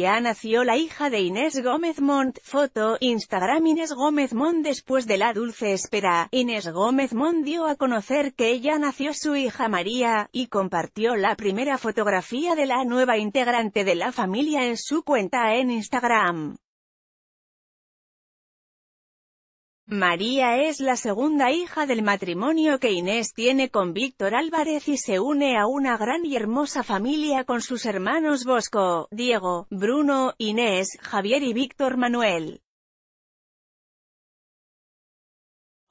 ya nació la hija de Inés Gómez Mont. foto, Instagram Inés Gómez Montt después de la dulce espera, Inés Gómez Mont dio a conocer que ella nació su hija María, y compartió la primera fotografía de la nueva integrante de la familia en su cuenta en Instagram. María es la segunda hija del matrimonio que Inés tiene con Víctor Álvarez y se une a una gran y hermosa familia con sus hermanos Bosco, Diego, Bruno, Inés, Javier y Víctor Manuel.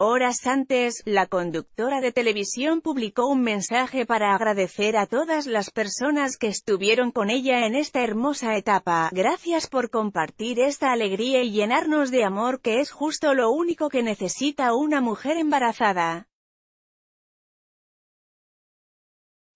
Horas antes, la conductora de televisión publicó un mensaje para agradecer a todas las personas que estuvieron con ella en esta hermosa etapa. Gracias por compartir esta alegría y llenarnos de amor que es justo lo único que necesita una mujer embarazada.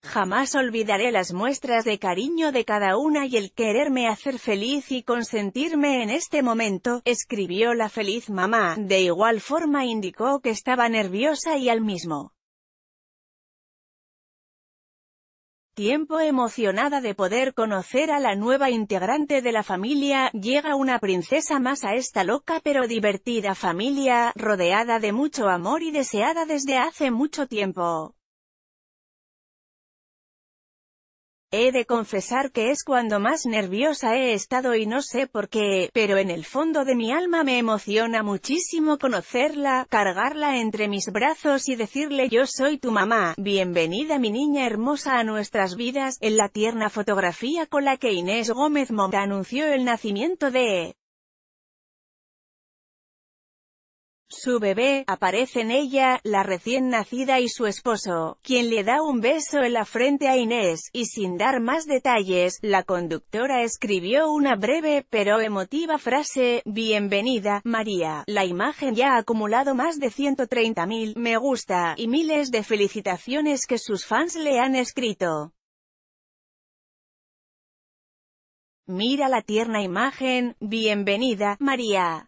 Jamás olvidaré las muestras de cariño de cada una y el quererme hacer feliz y consentirme en este momento, escribió la feliz mamá, de igual forma indicó que estaba nerviosa y al mismo tiempo emocionada de poder conocer a la nueva integrante de la familia, llega una princesa más a esta loca pero divertida familia, rodeada de mucho amor y deseada desde hace mucho tiempo. He de confesar que es cuando más nerviosa he estado y no sé por qué, pero en el fondo de mi alma me emociona muchísimo conocerla, cargarla entre mis brazos y decirle yo soy tu mamá, bienvenida mi niña hermosa a nuestras vidas, en la tierna fotografía con la que Inés Gómez Monta anunció el nacimiento de su bebé, aparecen ella, la recién nacida y su esposo, quien le da un beso en la frente a Inés, y sin dar más detalles, la conductora escribió una breve pero emotiva frase, Bienvenida, María. La imagen ya ha acumulado más de 130.000 me gusta, y miles de felicitaciones que sus fans le han escrito. Mira la tierna imagen, bienvenida, María.